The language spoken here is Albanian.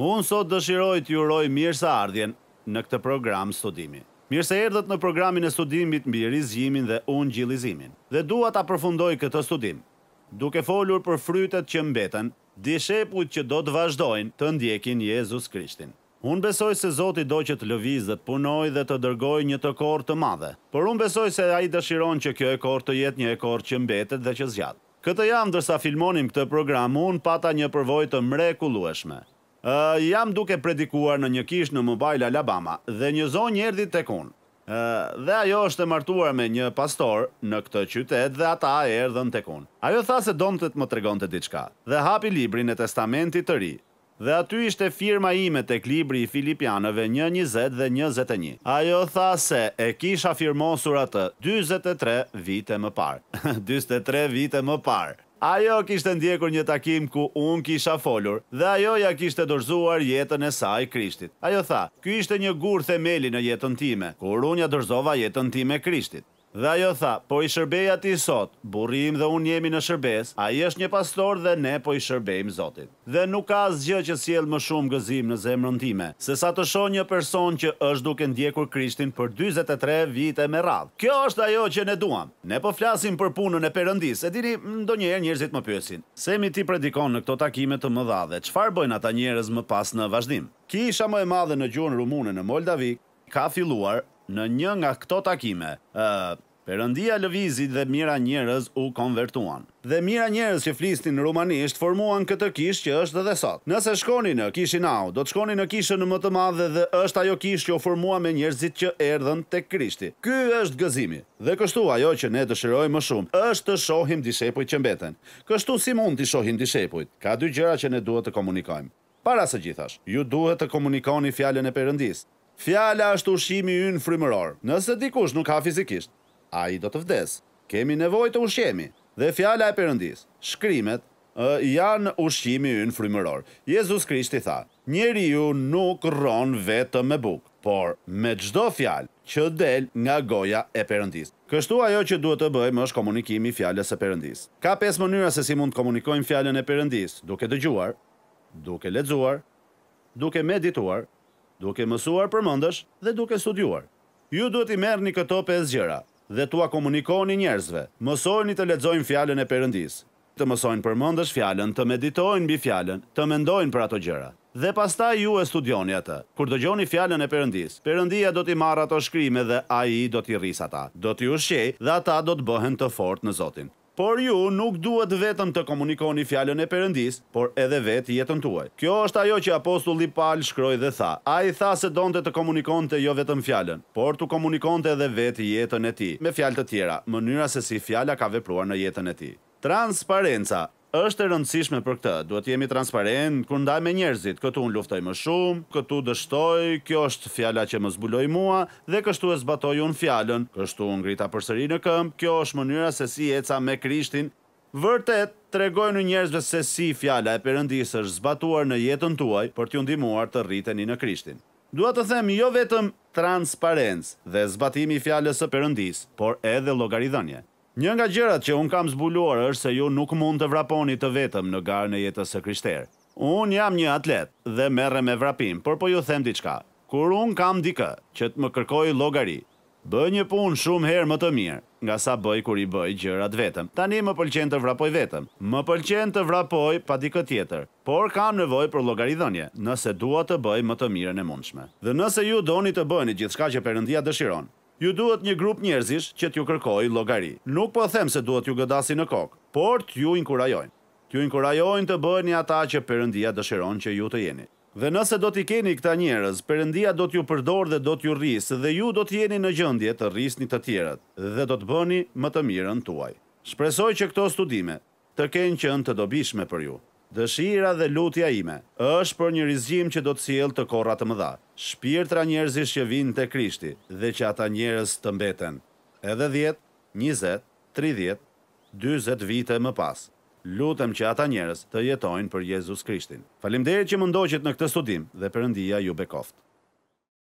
Unë sot dëshiroj të juroj mirë ardhjen në këtë program studimi. Mirë se erdhët në programin e studimit mbi rizgjimin dhe unë gjilizimin. Dhe dua ta përfundoj këtë studim, duke folur për frytet që mbeten, dishepujt që do të vazhdojnë të ndjekin Jezus Krishtin. Unë besoj se Zoti do që të lëviz dhe të punoj dhe të dërgoj një të korë të madhe, por unë besoj se a i dëshiron që kjo e korë të jetë një e korë që mbetet dhe që zjatë. Këtë jam dërsa filmonim këtë program, unë pata një përvoj të mrekulueshme jam duke predikuar në një kishë në Mobile Alabama dhe një zonjë erdhi tek unë. dhe ajo është e martuar me një pastor në këtë qytet dhe ata e erdhën tek unë. Ajo tha se donte të më tregonte diçka dhe hapi librin e Testamentit të ri. Dhe aty ishte firma ime tek libri i Filipianëve 1:20 dhe 21. Ajo tha se e kisha firmosur atë 43 vite më parë. 43 vite më parë. Ajo kishtë ndjekur një takim ku unë kisha folur dhe ajo ja kishtë dërzuar jetën e saj Krishtit. Ajo tha, ky ishte një gurë themeli në jetën time, kur unë ja dërzova jetën time Krishtit. Dhe ajo tha, po i shërbeja ti sot, burim dhe unë jemi në shërbes, a i është një pastor dhe ne po i shërbejmë Zotit. Dhe nuk ka zgjë që siel më shumë gëzim në zemrën time, se sa të shonë një person që është duke ndjekur Krishtin për 23 vite me radhë. Kjo është ajo që ne duam. Ne po flasim për punën e përëndis, e diri, ndo njerë njerëzit më pjesin. mi ti predikon në këto takime të më dhadhe, qëfar bëjnë ata njerëz më pas në vazhdim? Kisha më e madhe në gjurën rumune në Moldavik, ka filluar në një nga këto takime, Perëndia lëvizit dhe mira njerëz u konvertuan. Dhe mira njerëz që flisnin rumanisht formuan këtë kishë që është edhe sot. Nëse shkoni në Kishinau, do të shkoni në kishën më të madhe dhe është ajo kishë që u formua me njerëzit që erdhën tek Krishti. Ky është gëzimi. Dhe kështu ajo që ne dëshirojmë më shumë është të shohim dishepujt që mbeten. Kështu si mund të shohim dishepujt? Ka dy gjëra që ne duhet të komunikojmë. Para së gjithash, ju duhet të komunikoni fjalën e Perëndisë. Fjala është ushimi ynë frymëror. Nëse dikush nuk ka fizikisht, a i do të vdes. Kemi nevoj të ushemi. Dhe fjala e përëndis, shkrimet, janë ushimi ynë frymëror. Jezus Krishti tha, njeri ju nuk ronë vetë me bukë, por me gjdo fjalë që del nga goja e përëndis. Kështu ajo që duhet të bëjmë është komunikimi fjales e përëndis. Ka pes mënyra se si mund të komunikojmë fjallën e përëndis, duke dëgjuar, duke ledzuar, duke medituar, duke mësuar përmëndësh dhe duke studuar. Ju duhet i merë një këto 5 zgjera dhe tua komunikoni njerëzve, mësojni të ledzojnë fjallën e përëndis, të mësojnë përmëndësh fjallën, të meditojnë bi fjallën, të mendojnë për ato gjera. Dhe pasta ju e studioni atë, kur do gjoni fjallën e përëndis, përëndia do t'i marra ato shkrime dhe a i do t'i rris ata, do t'i ushej dhe ata do t'bohen të fort në Zotin por ju nuk duhet vetëm të komunikoni fjallën e përëndis, por edhe vetë jetën tuaj. Kjo është ajo që apostulli Paul shkroj dhe tha. A i tha se donte të komunikon të jo vetëm fjallën, por të komunikon të edhe vetë jetën e ti. Me fjallë të tjera, mënyra se si fjalla ka vepruar në jetën e ti. Transparenca është e rëndësishme për këtë. Duhet jemi transparent kur ndaj me njerëzit. Këtu un luftoj më shumë, këtu dështoj, kjo është fjala që më zbuloi mua dhe kështu e zbatoj un fjalën. Kështu u ngrita përsëri në këmbë. Kjo është mënyra se si eca me Krishtin. Vërtet tregojnë në njerëzve se si fjala e Perëndisë është zbatuar në jetën tuaj për t'ju ndihmuar të rriteni në Krishtin. Dua të them jo vetëm transparencë dhe zbatimi i fjalës së Perëndisë, por edhe llogaridhënie. Një nga gjërat që un kam zbuluar është se ju nuk mund të vraponi të vetëm në garën e jetës së Krishterit. Un jam një atlet dhe merrem me vrapim, por po ju them diçka. Kur un kam dikë që të më kërkoj llogari, bëj një punë shumë herë më të mirë nga sa bëj kur i bëj gjërat vetëm. Tani më pëlqen të vrapoj vetëm. Më pëlqen të vrapoj pa dikë tjetër, por kam nevojë për dhënje, nëse dua të bëj më të mirën e mundshme. Dhe nëse ju doni të bëni gjithçka që Perëndia dëshiron, ju duhet një grup njerëzish që t'ju kërkoj logari. Nuk po them se duhet ju gëdasi në kokë, por t'ju inkurajojnë. T'ju inkurajojnë të bëni ata që përëndia dëshiron që ju të jeni. Dhe nëse do t'i keni këta njerëz, përëndia do t'ju përdor dhe do t'ju rrisë dhe ju do t'jeni në gjëndje të rrisni të tjerët dhe do t'bëni më të mirën tuaj. Shpresoj që këto studime të kenë në të dobishme për ju. Dëshira dhe lutja ime është për një rizgjim që do të cilë të korat të mëdha. Shpirtra njerëzish që vinë të krishti dhe që ata njerëz të mbeten. Edhe 10, 20, 30, 20 vite më pas, lutëm që ata njerëz të jetojnë për Jezus Krishtin. Falimderi që më ndoqit në këtë studim dhe përëndia ju bekoftë.